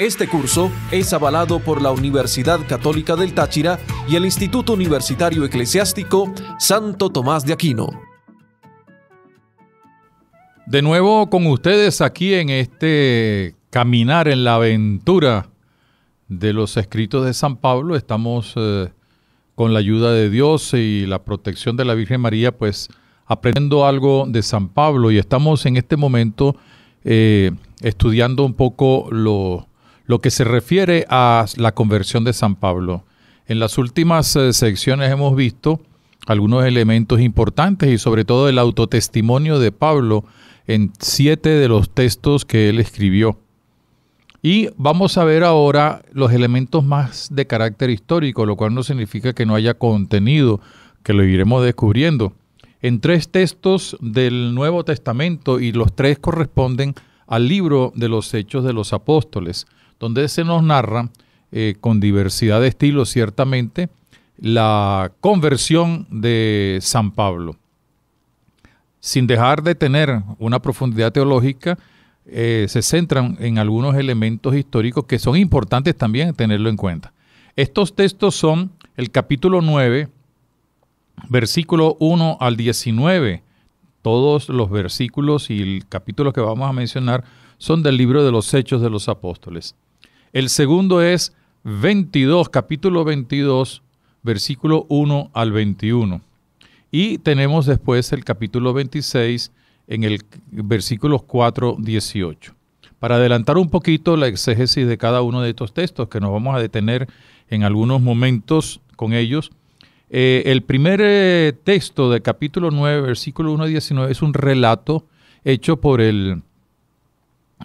este curso es avalado por la Universidad Católica del Táchira y el Instituto Universitario Eclesiástico Santo Tomás de Aquino. De nuevo con ustedes aquí en este caminar en la aventura de los escritos de San Pablo. Estamos eh, con la ayuda de Dios y la protección de la Virgen María, pues aprendiendo algo de San Pablo y estamos en este momento eh, estudiando un poco lo, lo que se refiere a la conversión de San Pablo, en las últimas eh, secciones hemos visto algunos elementos importantes y sobre todo el autotestimonio de Pablo en siete de los textos que él escribió. Y vamos a ver ahora los elementos más de carácter histórico, lo cual no significa que no haya contenido, que lo iremos descubriendo. En tres textos del Nuevo Testamento y los tres corresponden al libro de los Hechos de los Apóstoles donde se nos narra eh, con diversidad de estilos, ciertamente, la conversión de San Pablo. Sin dejar de tener una profundidad teológica, eh, se centran en algunos elementos históricos que son importantes también tenerlo en cuenta. Estos textos son el capítulo 9, versículo 1 al 19. Todos los versículos y el capítulo que vamos a mencionar son del libro de los Hechos de los Apóstoles. El segundo es 22, capítulo 22, versículo 1 al 21. Y tenemos después el capítulo 26 en el versículo 4, 18. Para adelantar un poquito la exégesis de cada uno de estos textos, que nos vamos a detener en algunos momentos con ellos, eh, el primer eh, texto del capítulo 9, versículo 1 al 19, es un relato hecho por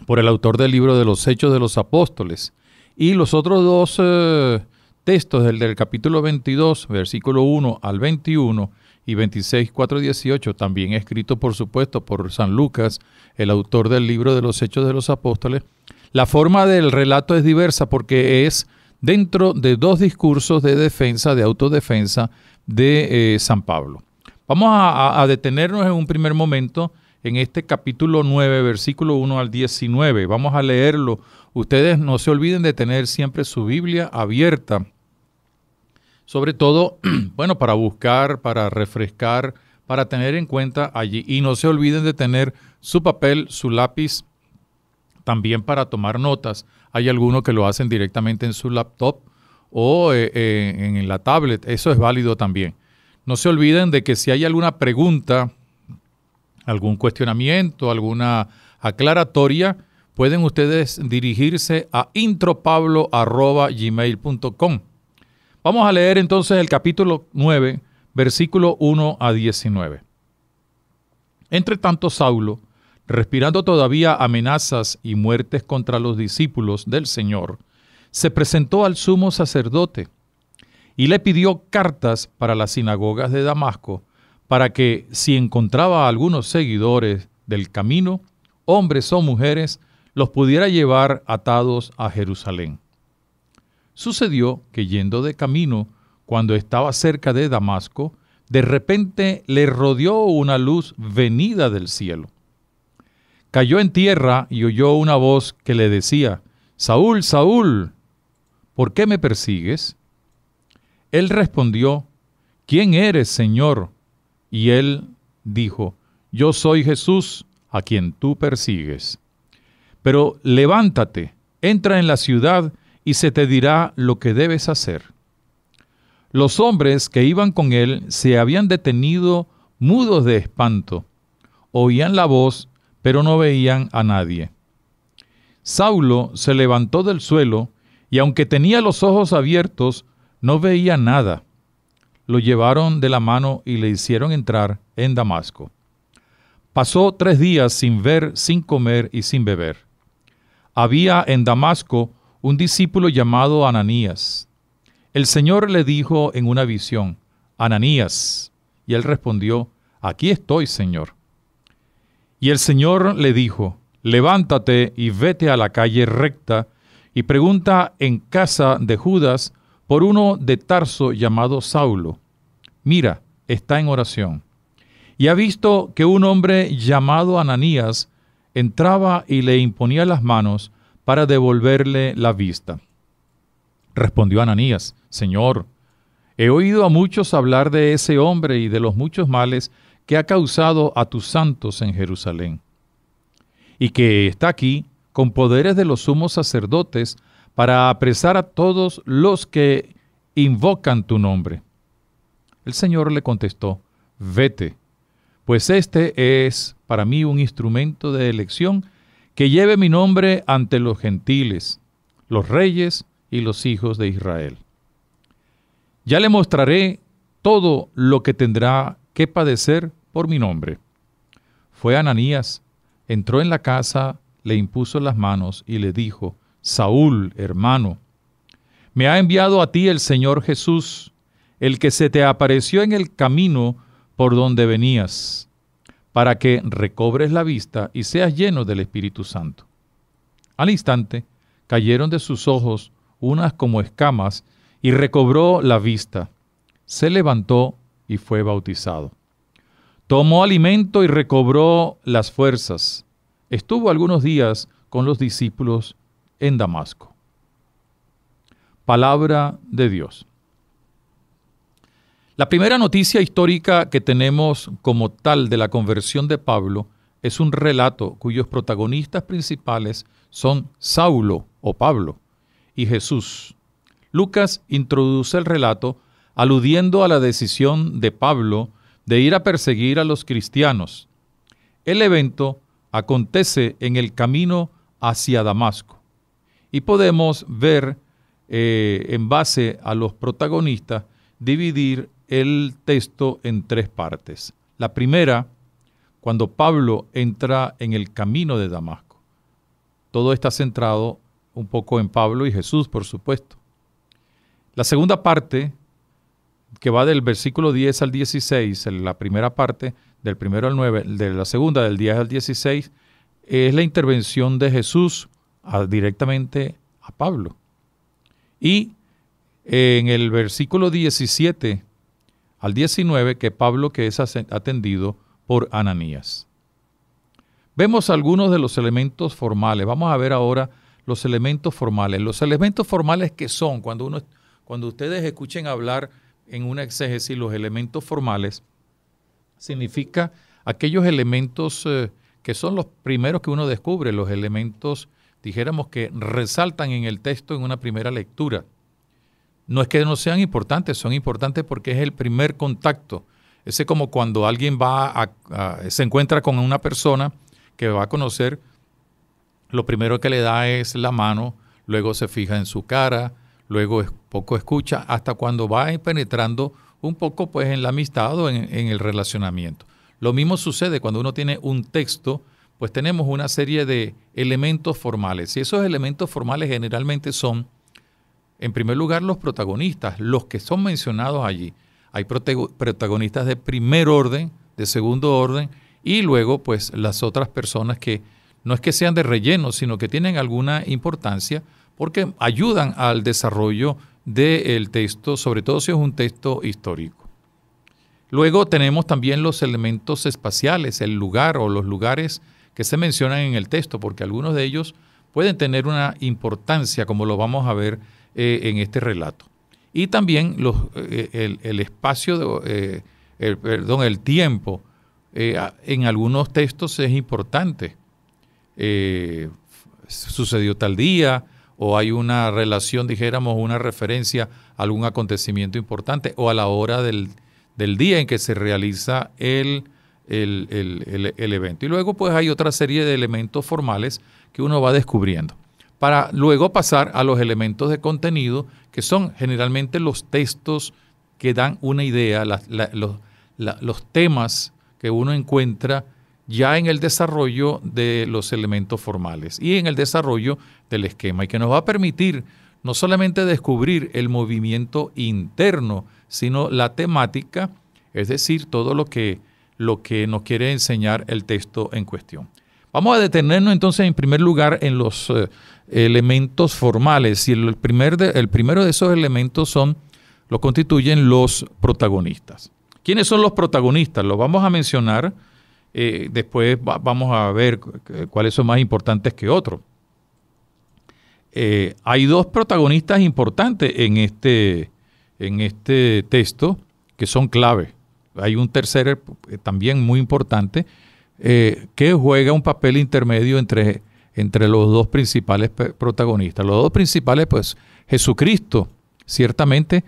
por el autor del libro de los Hechos de los Apóstoles. Y los otros dos eh, textos, el del capítulo 22, versículo 1 al 21 y 26, 4, 18, también escrito por supuesto por San Lucas, el autor del libro de los Hechos de los Apóstoles, la forma del relato es diversa porque es dentro de dos discursos de defensa, de autodefensa de eh, San Pablo. Vamos a, detenernos en un primer momento en este capítulo 9, versículo 1 al 19. Vamos a leerlo. Ustedes no se olviden de tener siempre su Biblia abierta, sobre todo, bueno, para buscar, para refrescar, para tener en cuenta allí. Y no se olviden de tener su papel, su lápiz, también para tomar notas. Hay algunos que lo hacen directamente en su laptop o eh, eh, en la tablet. Eso es válido también. No se olviden de que si hay alguna pregunta, algún cuestionamiento, alguna aclaratoria, pueden ustedes dirigirse a intropablo.gmail.com. Vamos a leer entonces el capítulo 9, versículo 1 a 19. Entre tanto, Saulo, respirando todavía amenazas y muertes contra los discípulos del Señor, se presentó al sumo sacerdote y le pidió cartas para las sinagogas de Damasco, para que si encontraba a algunos seguidores del camino, hombres o mujeres, los pudiera llevar atados a Jerusalén. Sucedió que yendo de camino, cuando estaba cerca de Damasco, de repente le rodeó una luz venida del cielo. Cayó en tierra y oyó una voz que le decía, Saúl, Saúl, ¿por qué me persigues? Él respondió, ¿quién eres, Señor? Y él dijo, Yo soy Jesús a quien tú persigues. Pero levántate, entra en la ciudad y se te dirá lo que debes hacer. Los hombres que iban con él se habían detenido mudos de espanto. Oían la voz, pero no veían a nadie. Saulo se levantó del suelo y aunque tenía los ojos abiertos, no veía nada lo llevaron de la mano y le hicieron entrar en Damasco. Pasó tres días sin ver, sin comer y sin beber. Había en Damasco un discípulo llamado Ananías. El Señor le dijo en una visión, Ananías. Y él respondió, Aquí estoy, Señor. Y el Señor le dijo, Levántate y vete a la calle recta y pregunta en casa de Judas por uno de Tarso llamado Saulo. Mira, está en oración. Y ha visto que un hombre llamado Ananías entraba y le imponía las manos para devolverle la vista. Respondió Ananías, Señor, he oído a muchos hablar de ese hombre y de los muchos males que ha causado a tus santos en Jerusalén, y que está aquí con poderes de los sumos sacerdotes para apresar a todos los que invocan tu nombre. El Señor le contestó, vete, pues este es para mí un instrumento de elección que lleve mi nombre ante los gentiles, los reyes y los hijos de Israel. Ya le mostraré todo lo que tendrá que padecer por mi nombre. Fue Ananías, entró en la casa, le impuso las manos y le dijo, Saúl, hermano, me ha enviado a ti el Señor Jesús, el que se te apareció en el camino por donde venías, para que recobres la vista y seas lleno del Espíritu Santo. Al instante cayeron de sus ojos unas como escamas y recobró la vista. Se levantó y fue bautizado. Tomó alimento y recobró las fuerzas. Estuvo algunos días con los discípulos en Damasco. Palabra de Dios. La primera noticia histórica que tenemos como tal de la conversión de Pablo es un relato cuyos protagonistas principales son Saulo o Pablo y Jesús. Lucas introduce el relato aludiendo a la decisión de Pablo de ir a perseguir a los cristianos. El evento acontece en el camino hacia Damasco. Y podemos ver, eh, en base a los protagonistas, dividir el texto en tres partes. La primera, cuando Pablo entra en el camino de Damasco. Todo está centrado un poco en Pablo y Jesús, por supuesto. La segunda parte, que va del versículo 10 al 16, la primera parte, del primero al 9, de la segunda, del 10 al 16, es la intervención de Jesús directamente a Pablo. Y eh, en el versículo 17 al 19 que Pablo que es atendido por Ananías. Vemos algunos de los elementos formales. Vamos a ver ahora los elementos formales. Los elementos formales que son, cuando, uno, cuando ustedes escuchen hablar en una exégesis, los elementos formales, significa aquellos elementos eh, que son los primeros que uno descubre, los elementos dijéramos que resaltan en el texto en una primera lectura. No es que no sean importantes, son importantes porque es el primer contacto. Ese como cuando alguien va a, se encuentra con una persona que va a conocer, lo primero que le da es la mano, luego se fija en su cara, luego poco escucha, hasta cuando va penetrando un poco pues en la amistad o en el relacionamiento. Lo mismo sucede cuando uno tiene un texto pues tenemos una serie de elementos formales. Y esos elementos formales generalmente son, en primer lugar, los protagonistas, los que son mencionados allí. Hay protagonistas de primer orden, de segundo orden, y luego, pues, las otras personas que no es que sean de relleno, sino que tienen alguna importancia porque ayudan al desarrollo del texto, sobre todo si es un texto histórico. Luego tenemos también los elementos espaciales, el lugar o los lugares que se mencionan en el texto, porque algunos de ellos pueden tener una importancia, como lo vamos a ver eh, en este relato. Y también los, eh, eh, el, espacio, de, perdón, el tiempo en algunos textos es importante. sucedió tal día, o hay una relación, dijéramos, una referencia a algún acontecimiento importante, o a la hora del día en que se realiza el el, evento. Y luego pues hay otra serie de elementos formales que uno va descubriendo. Para luego pasar a los elementos de contenido, que son generalmente los textos que dan una idea, los, los temas que uno encuentra ya en el desarrollo de los elementos formales y en el desarrollo del esquema y que nos va a permitir no solamente descubrir el movimiento interno, sino la temática, es decir, todo lo que lo que nos quiere enseñar el texto en cuestión. Vamos a detenernos entonces en primer lugar en los eh, elementos formales y el, primer el primero de esos elementos son, lo constituyen los protagonistas. ¿Quiénes son los protagonistas? Los vamos a mencionar, eh, después vamos a ver cuáles son más importantes que otros. Eh, hay dos protagonistas importantes en este, en este texto que son clave hay un tercer eh, también muy importante eh, que juega un papel intermedio entre, entre los dos principales protagonistas. Los dos principales, pues Jesucristo, ciertamente,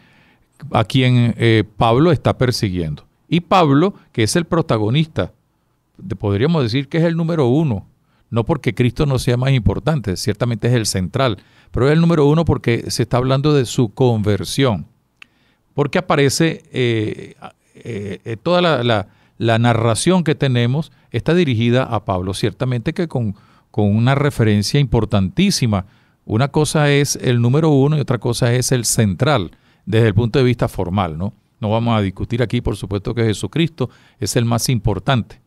a quien eh, Pablo está persiguiendo. Y Pablo, que es el protagonista, podríamos decir que es el número uno, no porque Cristo no sea más importante, ciertamente es el central, pero es el número uno porque se está hablando de su conversión, porque aparece eh, eh, toda la, narración que tenemos está dirigida a Pablo, ciertamente que con, una referencia importantísima. Una cosa es el número uno y otra cosa es el central desde el punto de vista formal, ¿no? vamos a discutir aquí, por supuesto, que Jesucristo es el más importante.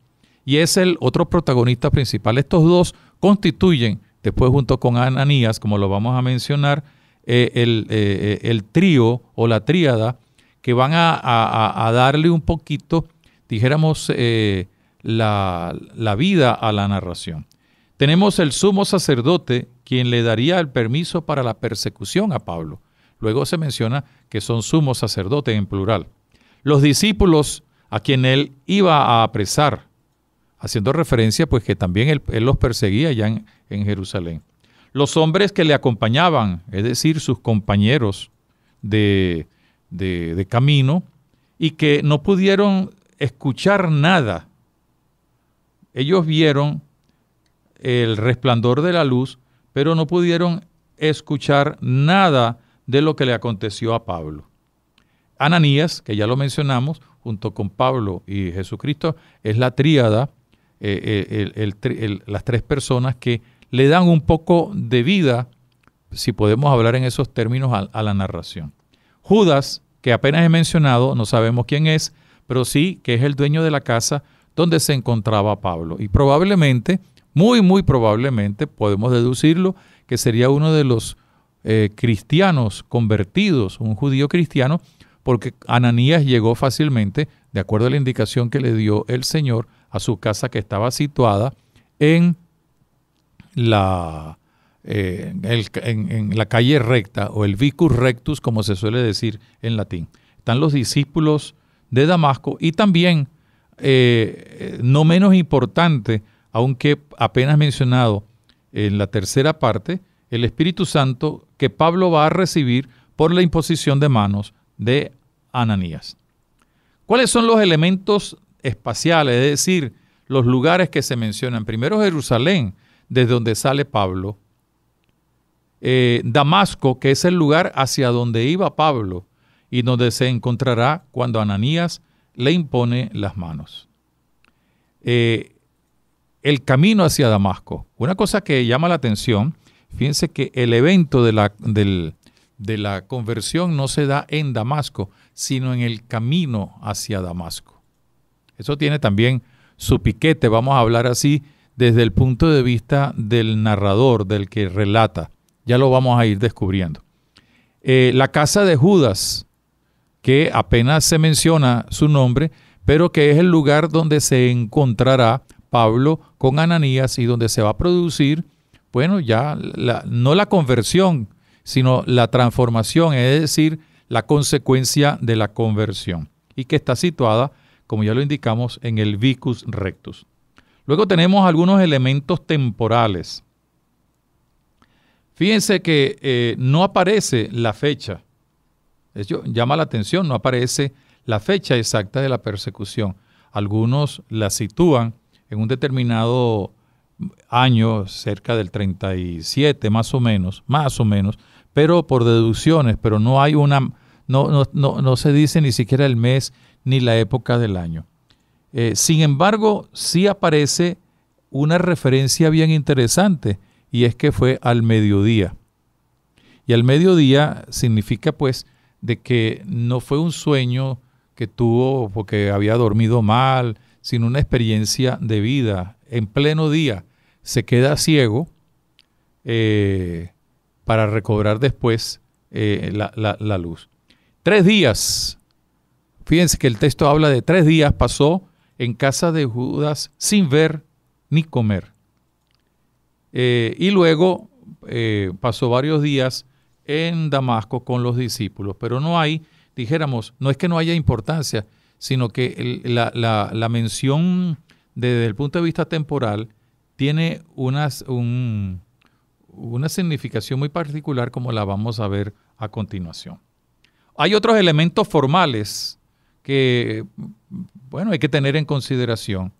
Y es el otro protagonista principal. Estos dos constituyen, después junto con Ananías, como lo vamos a mencionar, eh, el, el trío o la tríada que van a, darle un poquito, dijéramos, eh, la, vida a la narración. Tenemos el sumo sacerdote, quien le daría el permiso para la persecución a Pablo. Luego se menciona que son sumos sacerdotes en plural. Los discípulos a quien él iba a apresar, haciendo referencia pues que también él, los perseguía ya en, en, Jerusalén. Los hombres que le acompañaban, es decir, sus compañeros de, de, camino y que no pudieron escuchar nada. Ellos vieron el resplandor de la luz, pero no pudieron escuchar nada de lo que le aconteció a Pablo. Ananías, que ya lo mencionamos, junto con Pablo y Jesucristo, es la tríada, eh, eh, las tres personas que le dan un poco de vida, si podemos hablar en esos términos, a la narración. Judas que apenas he mencionado, no sabemos quién es, pero sí que es el dueño de la casa donde se encontraba Pablo. Y probablemente, muy, muy probablemente, podemos deducirlo, que sería uno de los eh, cristianos convertidos, un judío cristiano, porque Ananías llegó fácilmente, de acuerdo a la indicación que le dio el Señor, a su casa que estaba situada en la eh, el, en, la calle recta o el vicus rectus, como se suele decir en latín. Están los discípulos de Damasco y también, eh, no menos importante, aunque apenas mencionado en la tercera parte, el Espíritu Santo que Pablo va a recibir por la imposición de manos de Ananías. ¿Cuáles son los elementos espaciales, es decir, los lugares que se mencionan? Primero Jerusalén, desde donde sale Pablo, eh, Damasco, que es el lugar hacia donde iba Pablo y donde se encontrará cuando Ananías le impone las manos. Eh, el camino hacia Damasco. Una cosa que llama la atención, fíjense que el evento de la, de la conversión no se da en Damasco, sino en el camino hacia Damasco. Eso tiene también su piquete, vamos a hablar así, desde el punto de vista del narrador, del que relata. Ya lo vamos a ir descubriendo. Eh, la casa de Judas, que apenas se menciona su nombre, pero que es el lugar donde se encontrará Pablo con Ananías y donde se va a producir, bueno, ya no la conversión, sino la transformación, es decir, la consecuencia de la conversión, y que está situada, como ya lo indicamos, en el vicus rectus. Luego tenemos algunos elementos temporales. Fíjense que eh, no aparece la fecha. Eso llama la atención, no aparece la fecha exacta de la persecución. Algunos la sitúan en un determinado año, cerca del 37 más o menos, más o menos, pero por deducciones, pero no hay una, no, se dice ni siquiera el mes ni la época del año. Eh, sin embargo, sí aparece una referencia bien interesante y es que fue al mediodía. Y al mediodía significa pues de que no fue un sueño que tuvo porque había dormido mal, sino una experiencia de vida. En pleno día se queda ciego eh, para recobrar después eh, la luz. Tres días, fíjense que el texto habla de tres días pasó en casa de Judas sin ver ni comer. Eh, y luego eh, pasó varios días en Damasco con los discípulos, pero no hay, dijéramos, no es que no haya importancia, sino que la, mención desde el punto de vista temporal tiene una significación muy particular como la vamos a ver a continuación. Hay otros elementos formales que, bueno, hay que tener en consideración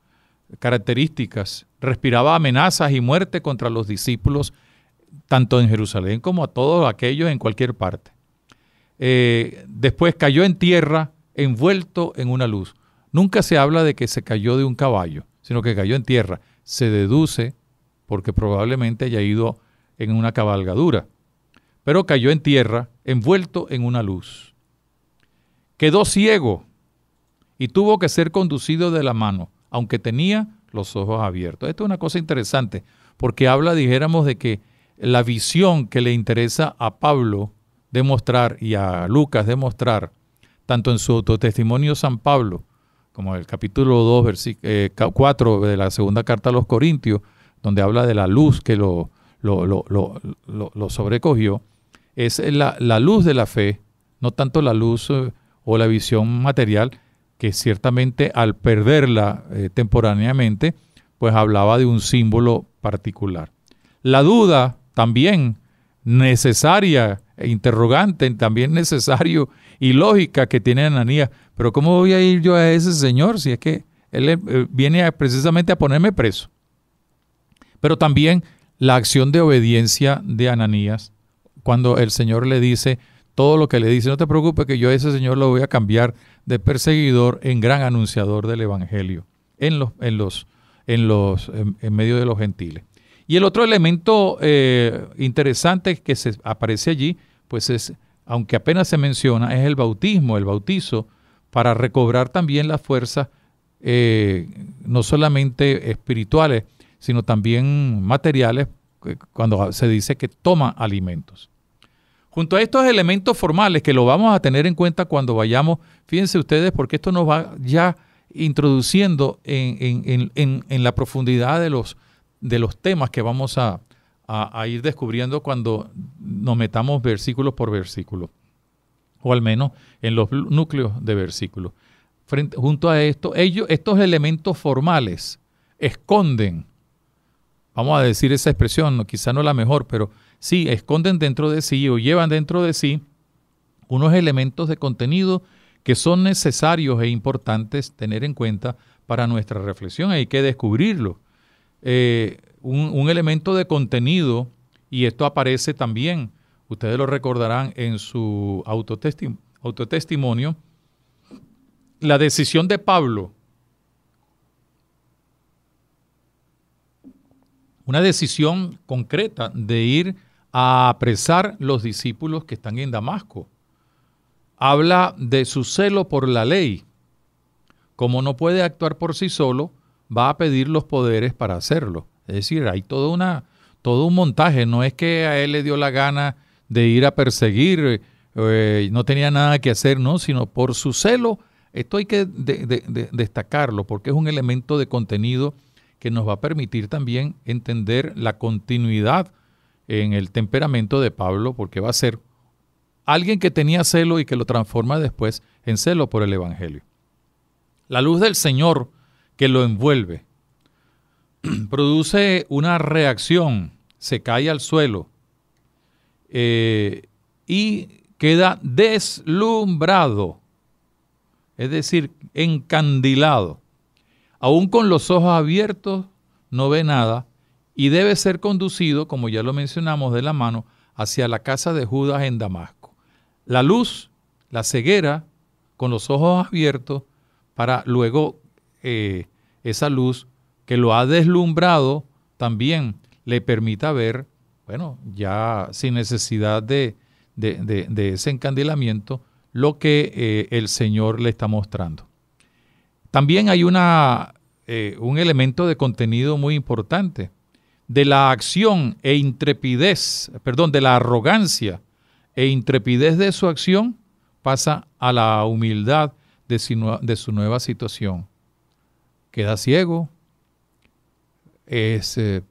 características. Respiraba amenazas y muerte contra los discípulos, tanto en Jerusalén como a todos aquellos en cualquier parte. Eh, después cayó en tierra envuelto en una luz. Nunca se habla de que se cayó de un caballo, sino que cayó en tierra. Se deduce porque probablemente haya ido en una cabalgadura. Pero cayó en tierra envuelto en una luz. Quedó ciego y tuvo que ser conducido de la mano aunque tenía los ojos abiertos. Esto es una cosa interesante, porque habla, dijéramos, de que la visión que le interesa a Pablo demostrar y a Lucas demostrar, tanto en su testimonio San Pablo, como en el capítulo 2, versículo 4 de la segunda carta a los Corintios, donde habla de la luz que lo, lo, sobrecogió, es la, luz de la fe, no tanto la luz eh, o la visión material, que ciertamente al perderla eh, temporáneamente, pues hablaba de un símbolo particular. La duda también necesaria e interrogante, también necesario y lógica que tiene Ananías, pero ¿cómo voy a ir yo a ese señor si es que él eh, viene precisamente a ponerme preso? Pero también la acción de obediencia de Ananías, cuando el Señor le dice, todo lo que le dice. No te preocupes que yo a ese señor lo voy a cambiar de perseguidor en gran anunciador del Evangelio, en los, en los, en los, en, medio de los gentiles. Y el otro elemento eh, interesante que se aparece allí, pues es, aunque apenas se menciona, es el bautismo, el bautizo, para recobrar también las fuerzas, eh, no solamente espirituales, sino también materiales, cuando se dice que toma alimentos. Junto a estos elementos formales que lo vamos a tener en cuenta cuando vayamos, fíjense ustedes, porque esto nos va ya introduciendo en, la profundidad de los, de los temas que vamos a, ir descubriendo cuando nos metamos versículo por versículo, o al menos en los núcleos de versículos. junto a esto, ellos, estos elementos formales esconden, vamos a decir esa expresión, no, quizá no la mejor, pero sí esconden dentro de sí o llevan dentro de sí unos elementos de contenido que son necesarios e importantes tener en cuenta para nuestra reflexión. Hay que descubrirlo. Eh, un, elemento de contenido, y esto aparece también, ustedes lo recordarán en su autotestimonio, la decisión de Pablo. Una decisión concreta de ir a apresar los discípulos que están en Damasco. Habla de su celo por la ley. Como no puede actuar por sí solo, va a pedir los poderes para hacerlo. Es decir, hay una, todo un montaje. No es que a él le dio la gana de ir a perseguir, eh, no tenía nada que hacer, no, sino por su celo. Esto hay que destacarlo porque es un elemento de contenido que nos va a permitir también entender la continuidad en el temperamento de Pablo, porque va a ser alguien que tenía celo y que lo transforma después en celo por el Evangelio. La luz del Señor que lo envuelve produce una reacción, se cae al suelo eh, y queda deslumbrado, es decir, encandilado. Aún con los ojos abiertos no ve nada, y debe ser conducido, como ya lo mencionamos, de la mano hacia la casa de Judas en Damasco. La luz, la ceguera, con los ojos abiertos, para luego eh, esa luz que lo ha deslumbrado también le permita ver, bueno, ya sin necesidad de, ese encandilamiento, lo que eh, el Señor le está mostrando. También hay una, eh, un elemento de contenido muy importante de la acción e intrepidez, perdón, de la arrogancia e intrepidez de su acción, pasa a la humildad de su, nueva situación. Queda ciego, es, eh,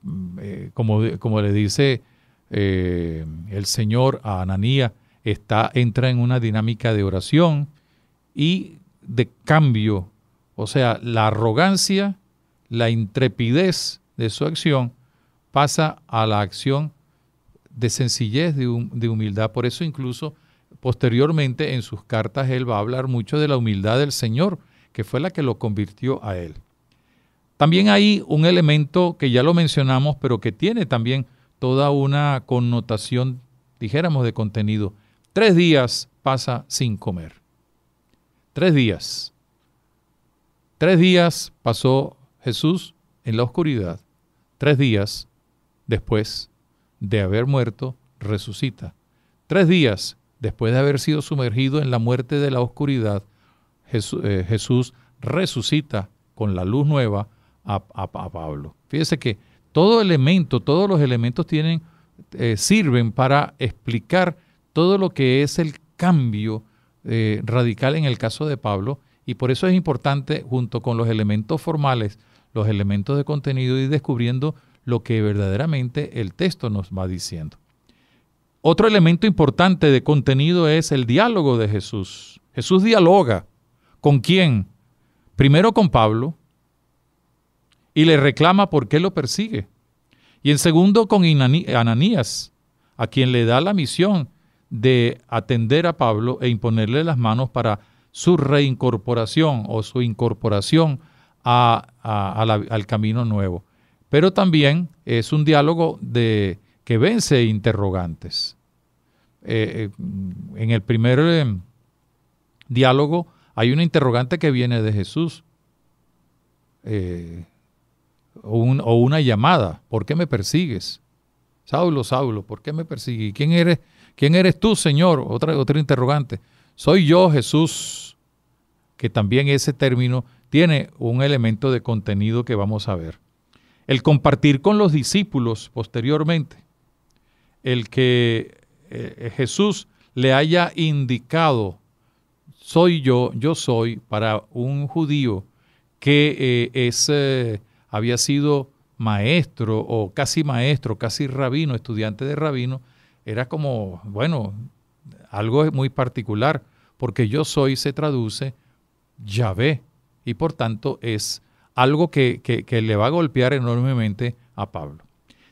eh, como, le dice eh, el Señor a Ananía, está, entra en una dinámica de oración y de cambio, o sea, la arrogancia, la intrepidez de su acción pasa a la acción de sencillez, de, humildad. Por eso incluso posteriormente en sus cartas él va a hablar mucho de la humildad del Señor, que fue la que lo convirtió a él. También hay un elemento que ya lo mencionamos, pero que tiene también toda una connotación, dijéramos, de contenido. Tres días pasa sin comer. Tres días. Tres días pasó Jesús en la oscuridad. Tres días después de haber muerto, resucita. Tres días después de haber sido sumergido en la muerte de la oscuridad, eh, Jesús, resucita con la luz nueva a, Pablo. Fíjese que todo elemento, todos los elementos tienen, eh, sirven para explicar todo lo que es el cambio eh, radical en el caso de Pablo y por eso es importante junto con los elementos formales, los elementos de contenido y descubriendo lo que verdaderamente el texto nos va diciendo. Otro elemento importante de contenido es el diálogo de Jesús. Jesús dialoga. ¿Con quién? Primero con Pablo y le reclama por qué lo persigue. Y en segundo con Ananías, a quien le da la misión de atender a Pablo e imponerle las manos para su reincorporación o su incorporación al camino nuevo pero también es un diálogo de, que vence interrogantes. Eh, eh, en el primer eh, diálogo hay una interrogante que viene de Jesús o, una llamada. ¿Por qué me persigues? Saulo, Saulo, ¿por qué me persigues? ¿Quién eres, ¿Quién eres tú, Señor? Otra, otra interrogante. Soy yo, Jesús, que también ese término tiene un elemento de contenido que vamos a ver el compartir con los discípulos posteriormente, el que eh, eh, Jesús le haya indicado, soy yo, yo soy, para un judío que eh, es, había sido maestro o casi maestro, casi rabino, estudiante de rabino, era como, bueno, algo muy particular, porque yo soy se traduce Yahvé y por tanto es algo que, le va a golpear enormemente a Pablo.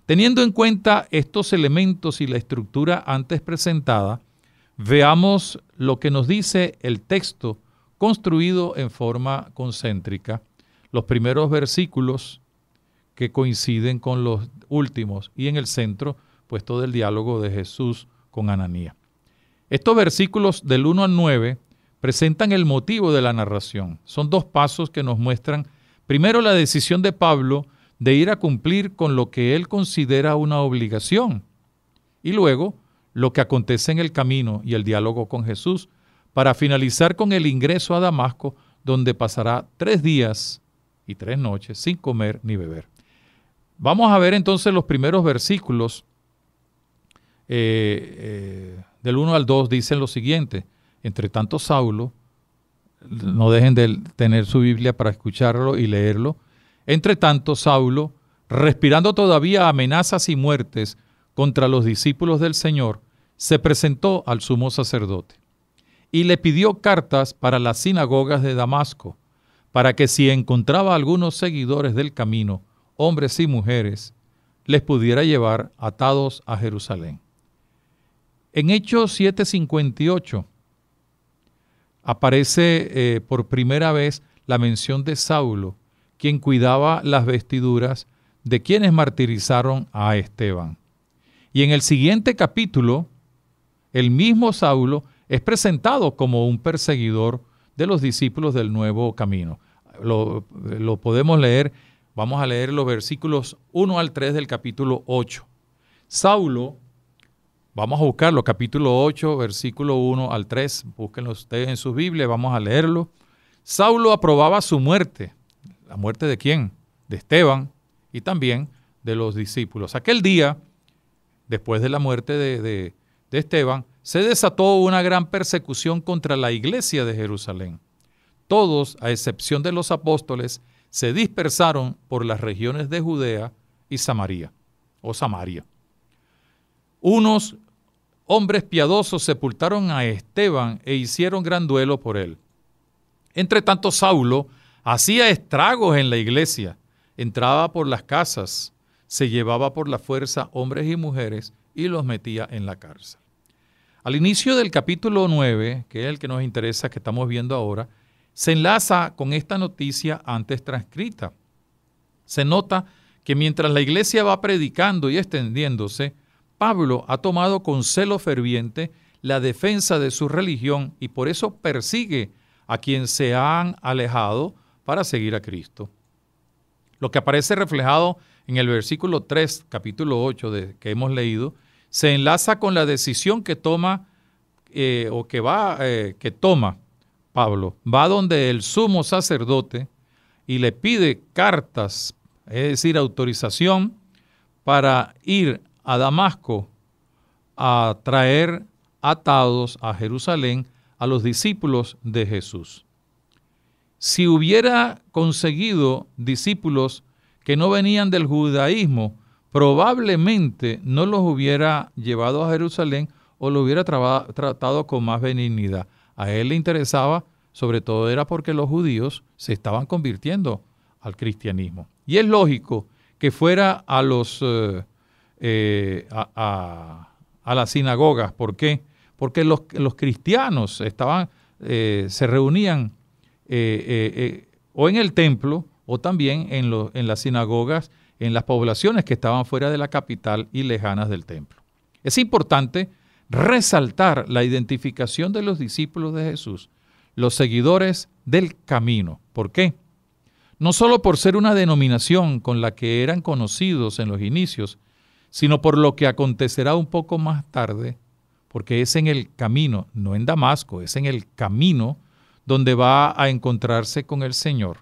Teniendo en cuenta estos elementos y la estructura antes presentada, veamos lo que nos dice el texto construido en forma concéntrica, los primeros versículos que coinciden con los últimos y en el centro, pues todo el diálogo de Jesús con Ananía. Estos versículos del 1 al 9 presentan el motivo de la narración. Son dos pasos que nos muestran Primero la decisión de Pablo de ir a cumplir con lo que él considera una obligación y luego lo que acontece en el camino y el diálogo con Jesús, para finalizar con el ingreso a Damasco, donde pasará tres días y tres noches sin comer ni beber. Vamos a ver entonces los primeros versículos eh, eh, del 1 al 2, dicen lo siguiente, entre tanto Saulo, no dejen de tener su Biblia para escucharlo y leerlo. Entre tanto, Saulo, respirando todavía amenazas y muertes contra los discípulos del Señor, se presentó al sumo sacerdote y le pidió cartas para las sinagogas de Damasco, para que si encontraba algunos seguidores del camino, hombres y mujeres, les pudiera llevar atados a Jerusalén. En Hechos 7:58 aparece eh, por primera vez la mención de Saulo, quien cuidaba las vestiduras de quienes martirizaron a Esteban. Y en el siguiente capítulo, el mismo Saulo es presentado como un perseguidor de los discípulos del nuevo camino. Lo, lo podemos leer, vamos a leer los versículos 1 al 3 del capítulo 8. Saulo, Vamos a buscarlo, capítulo 8, versículo 1 al 3. Búsquenlo ustedes en sus Biblias, vamos a leerlo. Saulo aprobaba su muerte. ¿La muerte de quién? De Esteban y también de los discípulos. Aquel día, después de la muerte de, de, de Esteban, se desató una gran persecución contra la iglesia de Jerusalén. Todos, a excepción de los apóstoles, se dispersaron por las regiones de Judea y Samaria, o Samaria. Unos hombres piadosos sepultaron a Esteban e hicieron gran duelo por él. Entre tanto, Saulo hacía estragos en la iglesia, entraba por las casas, se llevaba por la fuerza hombres y mujeres y los metía en la cárcel. Al inicio del capítulo 9, que es el que nos interesa, que estamos viendo ahora, se enlaza con esta noticia antes transcrita. Se nota que mientras la iglesia va predicando y extendiéndose, Pablo ha tomado con celo ferviente la defensa de su religión y por eso persigue a quien se han alejado para seguir a Cristo. Lo que aparece reflejado en el versículo 3, capítulo 8 de, que hemos leído, se enlaza con la decisión que toma eh, o que va, eh, que toma Pablo. Va donde el sumo sacerdote y le pide cartas, es decir, autorización para ir a Damasco a traer atados a Jerusalén a los discípulos de Jesús. Si hubiera conseguido discípulos que no venían del judaísmo, probablemente no los hubiera llevado a Jerusalén o lo hubiera tratado con más benignidad. A él le interesaba, sobre todo era porque los judíos se estaban convirtiendo al cristianismo. Y es lógico que fuera a los eh, eh, a, las sinagogas. ¿Por qué? Porque los, cristianos estaban, eh, se reunían eh, o en el templo o también en, en las sinagogas, en las poblaciones que estaban fuera de la capital y lejanas del templo. Es importante resaltar la identificación de los discípulos de Jesús, los seguidores del camino. ¿Por qué? no solo por ser una denominación con la que eran conocidos en los inicios, sino por lo que acontecerá un poco más tarde, porque es en el camino, no en Damasco, es en el camino donde va a encontrarse con el Señor.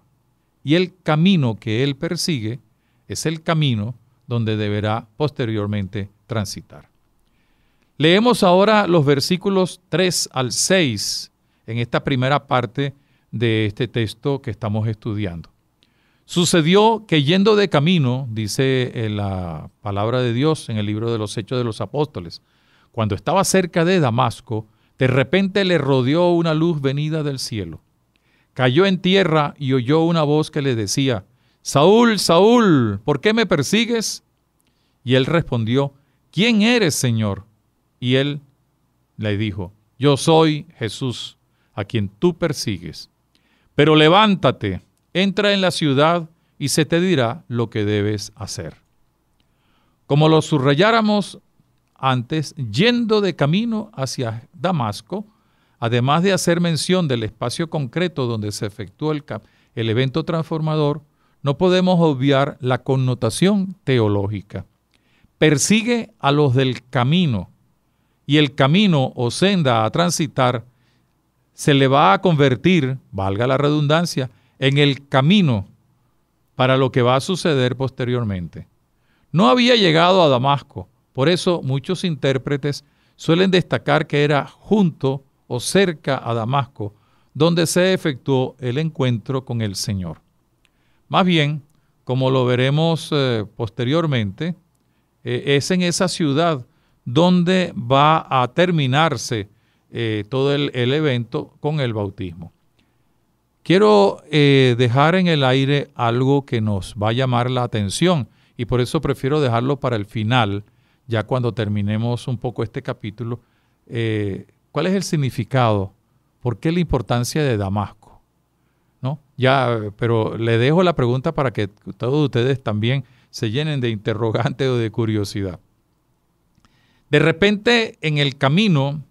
Y el camino que él persigue es el camino donde deberá posteriormente transitar. Leemos ahora los versículos 3 al 6 en esta primera parte de este texto que estamos estudiando. Sucedió que yendo de camino, dice eh, la palabra de Dios en el libro de los Hechos de los Apóstoles, cuando estaba cerca de Damasco, de repente le rodeó una luz venida del cielo. Cayó en tierra y oyó una voz que le decía, Saúl, Saúl, ¿por qué me persigues? Y él respondió, ¿quién eres, Señor? Y él le dijo, yo soy Jesús, a quien tú persigues. Pero levántate entra en la ciudad y se te dirá lo que debes hacer. Como lo subrayáramos antes, yendo de camino hacia Damasco, además de hacer mención del espacio concreto donde se efectuó el, el evento transformador, no podemos obviar la connotación teológica. Persigue a los del camino, y el camino o senda a transitar se le va a convertir, valga la redundancia, en el camino para lo que va a suceder posteriormente. No había llegado a Damasco, por eso muchos intérpretes suelen destacar que era junto o cerca a Damasco donde se efectuó el encuentro con el Señor. Más bien, como lo veremos eh, posteriormente, eh, es en esa ciudad donde va a terminarse eh, todo el evento con el bautismo. Quiero eh, dejar en el aire algo que nos va a llamar la atención y por eso prefiero dejarlo para el final, ya cuando terminemos un poco este capítulo. Eh, ¿Cuál es el significado? ¿Por qué la importancia de Damasco? ¿No? Ya, pero le dejo la pregunta para que todos ustedes también se llenen de interrogante o de curiosidad. De repente, en el camino,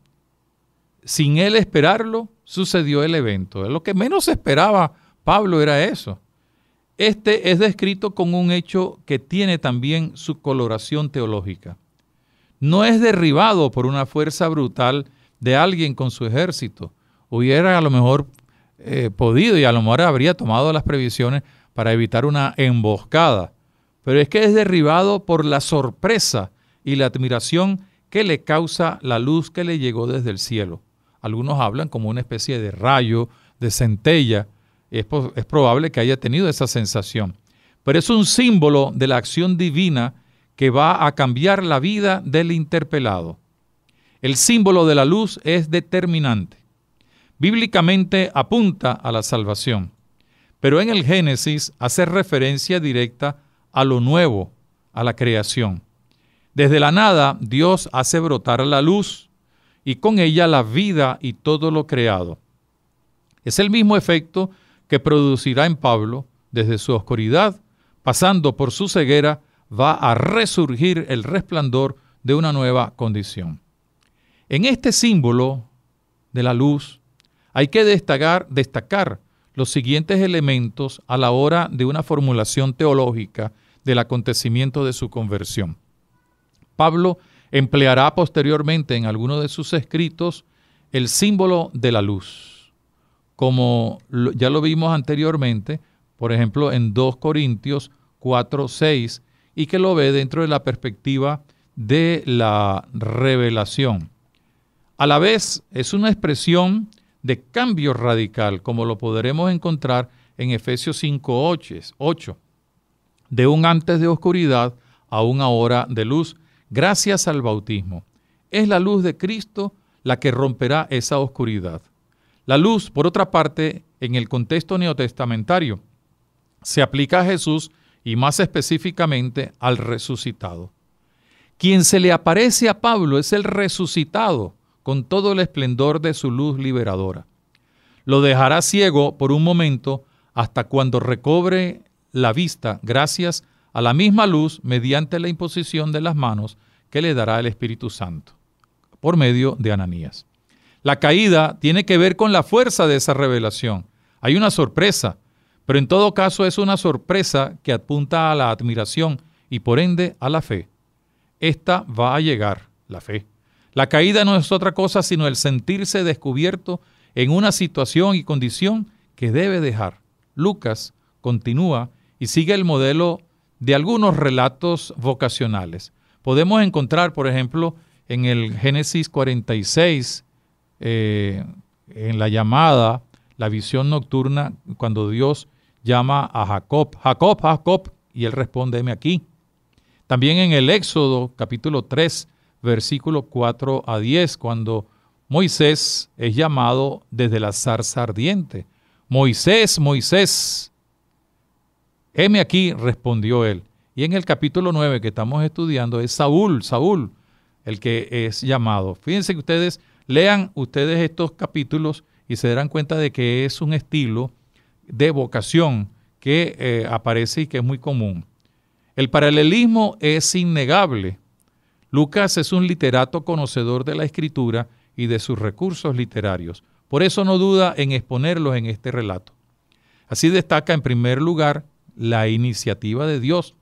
sin él esperarlo, sucedió el evento. Lo que menos esperaba Pablo era eso. Este es descrito con un hecho que tiene también su coloración teológica. No es derribado por una fuerza brutal de alguien con su ejército. Hubiera a lo mejor eh, podido y a lo mejor habría tomado las previsiones para evitar una emboscada. Pero es que es derribado por la sorpresa y la admiración que le causa la luz que le llegó desde el cielo algunos hablan como una especie de rayo, de centella. Es, probable que haya tenido esa sensación. Pero es un símbolo de la acción divina que va a cambiar la vida del interpelado. El símbolo de la luz es determinante. Bíblicamente apunta a la salvación, pero en el Génesis hace referencia directa a lo nuevo, a la creación. Desde la nada Dios hace brotar la luz, y con ella la vida y todo lo creado. Es el mismo efecto que producirá en Pablo, desde su oscuridad, pasando por su ceguera, va a resurgir el resplandor de una nueva condición. En este símbolo de la luz hay que destacar, destacar los siguientes elementos a la hora de una formulación teológica del acontecimiento de su conversión. Pablo empleará posteriormente en alguno de sus escritos el símbolo de la luz. Como ya lo vimos anteriormente, por ejemplo, en 2 Corintios 4, 6, y que lo ve dentro de la perspectiva de la revelación. A la vez, es una expresión de cambio radical, como lo podremos encontrar en Efesios 5, de un antes de oscuridad a una hora de luz, gracias al bautismo. Es la luz de Cristo la que romperá esa oscuridad. La luz, por otra parte, en el contexto neotestamentario, se aplica a Jesús y más específicamente al resucitado. Quien se le aparece a Pablo es el resucitado con todo el esplendor de su luz liberadora. Lo dejará ciego por un momento hasta cuando recobre la vista gracias a a la misma luz mediante la imposición de las manos que le dará el Espíritu Santo, por medio de Ananías. La caída tiene que ver con la fuerza de esa revelación. Hay una sorpresa, pero en todo caso es una sorpresa que apunta a la admiración y por ende a la fe. Esta va a llegar, la fe. La caída no es otra cosa sino el sentirse descubierto en una situación y condición que debe dejar. Lucas continúa y sigue el modelo de algunos relatos vocacionales. Podemos encontrar, por ejemplo, en el Génesis 46, eh, en la llamada, la visión nocturna, cuando Dios llama a Jacob, Jacob, Jacob, y él responde, aquí. También en el Éxodo capítulo 3, versículo 4 a 10, cuando Moisés es llamado desde la zarza ardiente. Moisés, Moisés, Heme aquí, respondió él. Y en el capítulo 9 que estamos estudiando es Saúl, Saúl, el que es llamado. Fíjense que ustedes lean ustedes estos capítulos y se darán cuenta de que es un estilo de vocación que eh, aparece y que es muy común. El paralelismo es innegable. Lucas es un literato conocedor de la escritura y de sus recursos literarios. Por eso no duda en exponerlos en este relato. Así destaca en primer lugar la iniciativa de Dios.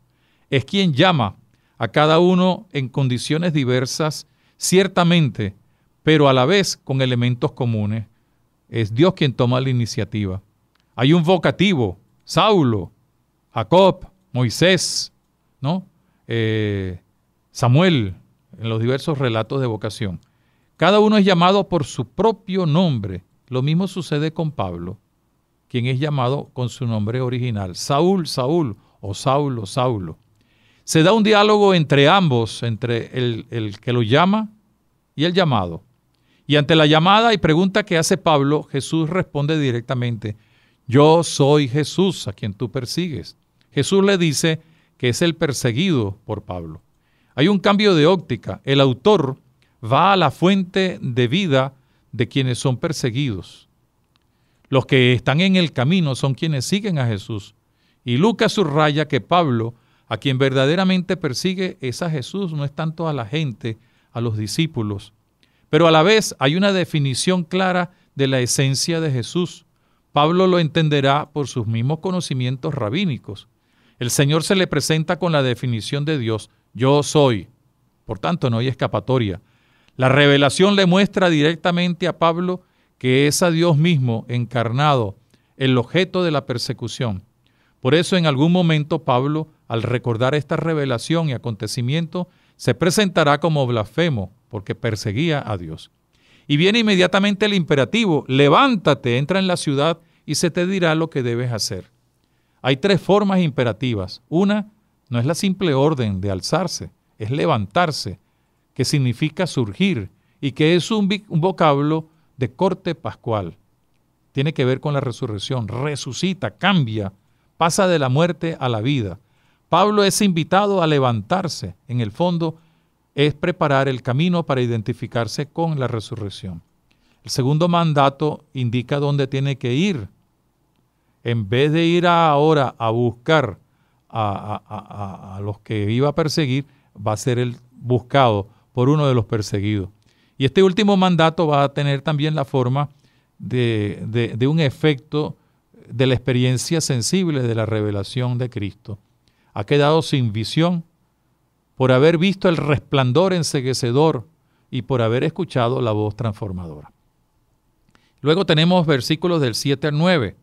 Es quien llama a cada uno en condiciones diversas, ciertamente, pero a la vez con elementos comunes. Es Dios quien toma la iniciativa. Hay un vocativo, Saulo, Jacob, Moisés, ¿no? Eh, Samuel, en los diversos relatos de vocación. Cada uno es llamado por su propio nombre. Lo mismo sucede con Pablo quien es llamado con su nombre original, Saúl, Saúl o Saulo, Saulo. Se da un diálogo entre ambos, entre el, el que lo llama y el llamado. Y ante la llamada y pregunta que hace Pablo, Jesús responde directamente, yo soy Jesús a quien tú persigues. Jesús le dice que es el perseguido por Pablo. Hay un cambio de óptica. El autor va a la fuente de vida de quienes son perseguidos. Los que están en el camino son quienes siguen a Jesús. Y Lucas subraya que Pablo, a quien verdaderamente persigue, es a Jesús, no es tanto a la gente, a los discípulos. Pero a la vez hay una definición clara de la esencia de Jesús. Pablo lo entenderá por sus mismos conocimientos rabínicos. El Señor se le presenta con la definición de Dios, yo soy. Por tanto, no hay escapatoria. La revelación le muestra directamente a Pablo que es a Dios mismo encarnado el objeto de la persecución. Por eso en algún momento Pablo, al recordar esta revelación y acontecimiento, se presentará como blasfemo, porque perseguía a Dios. Y viene inmediatamente el imperativo, levántate, entra en la ciudad y se te dirá lo que debes hacer. Hay tres formas imperativas. Una no es la simple orden de alzarse, es levantarse, que significa surgir y que es un, vocablo de corte pascual. Tiene que ver con la resurrección, resucita, cambia, pasa de la muerte a la vida. Pablo es invitado a levantarse. En el fondo es preparar el camino para identificarse con la resurrección. El segundo mandato indica dónde tiene que ir. En vez de ir ahora a buscar a, a los que iba a perseguir, va a ser el buscado por uno de los perseguidos. Y este último mandato va a tener también la forma de, un efecto de la experiencia sensible de la revelación de Cristo. Ha quedado sin visión por haber visto el resplandor enseguecedor y por haber escuchado la voz transformadora. Luego tenemos versículos del 7 al 9.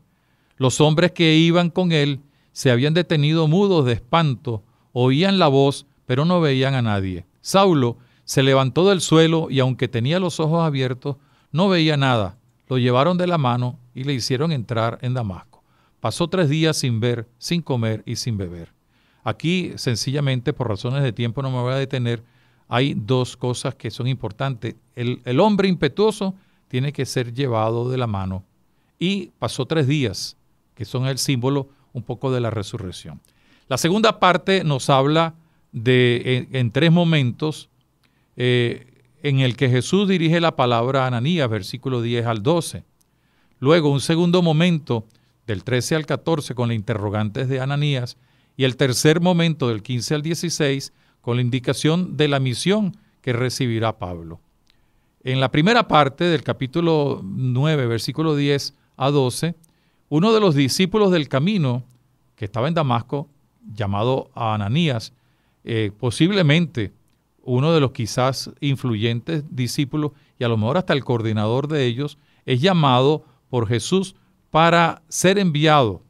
Los hombres que iban con él se habían detenido mudos de espanto, oían la voz, pero no veían a nadie. Saulo se levantó del suelo y aunque tenía los ojos abiertos, no veía nada. Lo llevaron de la mano y le hicieron entrar en Damasco. Pasó tres días sin ver, sin comer y sin beber. Aquí, sencillamente, por razones de tiempo no me voy a detener, hay dos cosas que son importantes. El, hombre impetuoso tiene que ser llevado de la mano. Y pasó tres días, que son el símbolo un poco de la resurrección. La segunda parte nos habla de, en tres momentos, eh, en el que Jesús dirige la palabra a Ananías, versículo 10 al 12. Luego un segundo momento del 13 al 14 con la interrogantes de Ananías y el tercer momento del 15 al 16 con la indicación de la misión que recibirá Pablo. En la primera parte del capítulo 9, versículo 10 a 12, uno de los discípulos del camino que estaba en Damasco, llamado a Ananías, eh, posiblemente uno de los quizás influyentes discípulos y a lo mejor hasta el coordinador de ellos, es llamado por Jesús para ser enviado.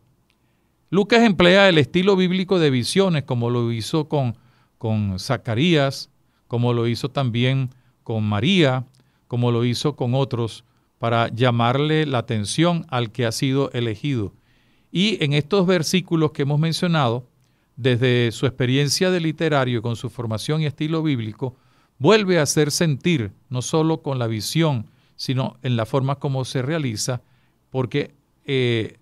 Lucas emplea el estilo bíblico de visiones como lo hizo con, con Zacarías, como lo hizo también con María, como lo hizo con otros, para llamarle la atención al que ha sido elegido. Y en estos versículos que hemos mencionado, desde su experiencia de literario y con su formación y estilo bíblico, vuelve a hacer sentir, no solo con la visión, sino en la forma como se realiza, porque eh,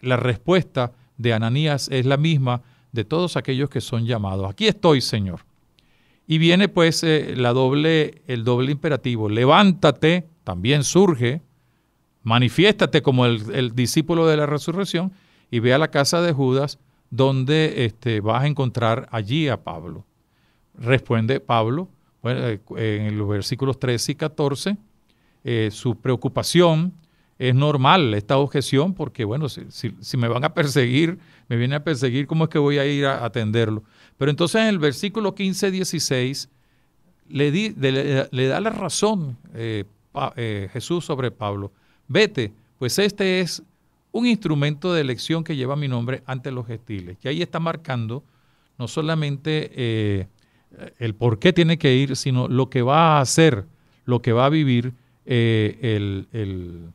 la respuesta de Ananías es la misma de todos aquellos que son llamados. Aquí estoy, Señor. Y viene pues eh, la doble, el doble imperativo. Levántate, también surge, manifiéstate como el, el discípulo de la resurrección y ve a la casa de Judas donde este, vas a encontrar allí a Pablo. Responde Pablo bueno, eh, en los versículos 13 y 14, eh, su preocupación es normal, esta objeción, porque bueno, si, me van a perseguir, me viene a perseguir, ¿cómo es que voy a ir a atenderlo? Pero entonces en el versículo 15, 16, le, le, da la razón eh, Jesús sobre Pablo. Vete, pues este es un instrumento de elección que lleva mi nombre ante los gentiles. Y ahí está marcando no solamente eh, el por qué tiene que ir, sino lo que va a hacer, lo que va a vivir eh, el,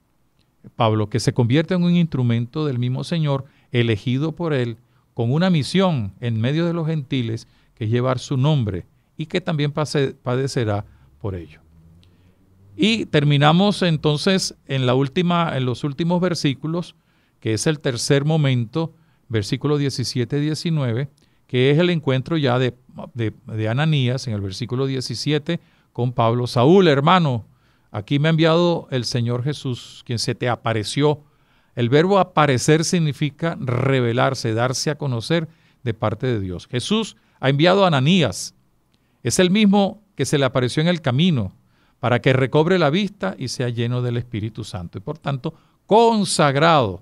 Pablo, que se convierte en un instrumento del mismo Señor, elegido por él, con una misión en medio de los gentiles, que es llevar su nombre y que también padecerá por ello. Y terminamos entonces en, la última, en los últimos versículos que es el tercer momento, versículo 17-19, que es el encuentro ya de, de, Ananías en el versículo 17 con Pablo. Saúl, hermano, aquí me ha enviado el Señor Jesús, quien se te apareció. El verbo aparecer significa revelarse, darse a conocer de parte de Dios. Jesús ha enviado a Ananías. Es el mismo que se le apareció en el camino para que recobre la vista y sea lleno del Espíritu Santo y por tanto consagrado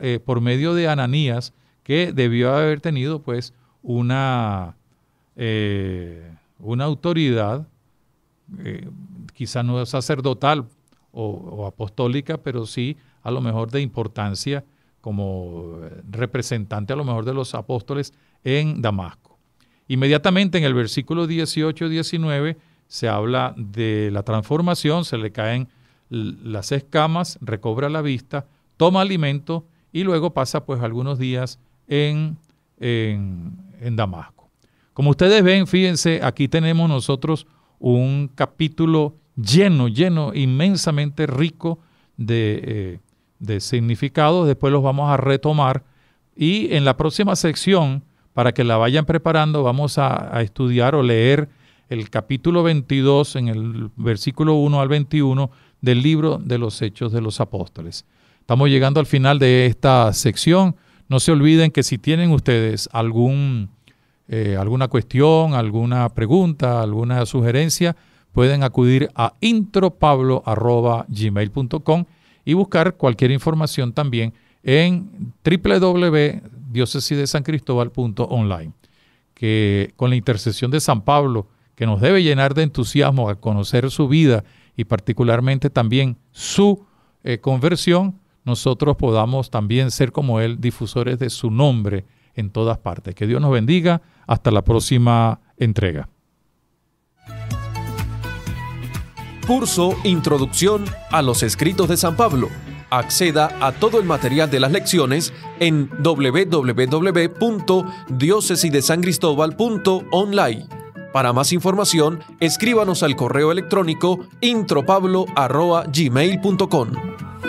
eh, por, medio de Ananías, que debió haber tenido pues una, eh, una autoridad, quizás eh, quizá no sacerdotal o, o, apostólica, pero sí a lo mejor de importancia como representante a lo mejor de los apóstoles en Damasco. Inmediatamente en el versículo 18-19 se habla de la transformación, se le caen las escamas, recobra la vista, toma alimento y luego pasa pues algunos días en, en, Damasco. Como ustedes ven, fíjense, aquí tenemos nosotros un capítulo lleno, lleno, inmensamente rico de, eh, de significados. Después los vamos a retomar. Y en la próxima sección, para que la vayan preparando, vamos a, a, estudiar o leer el capítulo 22, en el versículo 1 al 21 del libro de los Hechos de los Apóstoles. Estamos llegando al final de esta sección. No se olviden que si tienen ustedes algún, eh, alguna cuestión, alguna pregunta, alguna sugerencia, pueden acudir a intropablo.gmail.com y buscar cualquier información también en www.diócesidesancristóbal.online. Que con la intercesión de San Pablo, que nos debe llenar de entusiasmo a conocer su vida y particularmente también su eh, conversión, nosotros podamos también ser como Él, difusores de su nombre en todas partes. Que Dios nos bendiga. Hasta la próxima entrega. Curso Introducción a los Escritos de San Pablo. Acceda a todo el material de las lecciones en www.diocesidesangristobal.online. Para más información, escríbanos al correo electrónico intropablo.gmail.com.